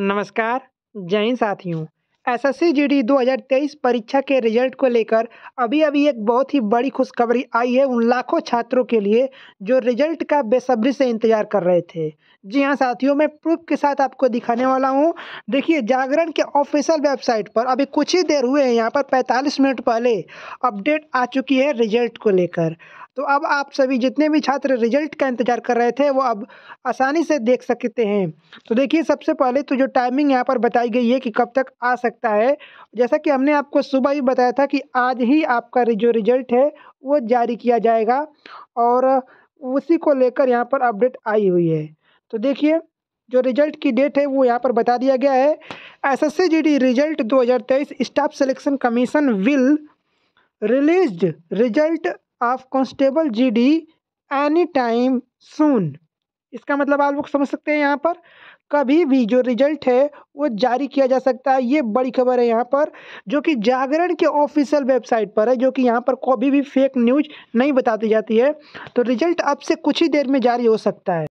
नमस्कार जय हिंद साथियों एसएससी जीडी 2023 परीक्षा के रिजल्ट को लेकर अभी अभी एक बहुत ही बड़ी खुशखबरी आई है उन लाखों छात्रों के लिए जो रिजल्ट का बेसब्री से इंतजार कर रहे थे जी हाँ साथियों मैं प्रूफ के साथ आपको दिखाने वाला हूँ देखिए जागरण के ऑफिशियल वेबसाइट पर अभी कुछ ही देर हुए हैं यहाँ पर 45 मिनट पहले अपडेट आ चुकी है रिजल्ट को लेकर तो अब आप सभी जितने भी छात्र रिजल्ट का इंतजार कर रहे थे वो अब आसानी से देख सकते हैं तो देखिए सबसे पहले तो जो टाइमिंग यहाँ पर बताई गई है कि कब तक आ सकता है जैसा कि हमने आपको सुबह ही बताया था कि आज ही आपका जो रिजल्ट है वो जारी किया जाएगा और उसी को लेकर यहाँ पर अपडेट आई हुई है तो देखिए जो रिजल्ट की डेट है वो यहाँ पर बता दिया गया है S S result 2023 staff selection commission will release result of constable G D any time soon इसका मतलब आप लोग समझ सकते हैं यहाँ पर कभी भी जो रिजल्ट है वो जारी किया जा सकता है ये बड़ी खबर है यहाँ पर जो कि जागरण के ऑफिशियल वेबसाइट पर है जो कि यहाँ पर कभी भी फेक न्यूज नहीं बताती जाती है तो रिजल्ट अब से कुछ ही देर में जारी हो सकता है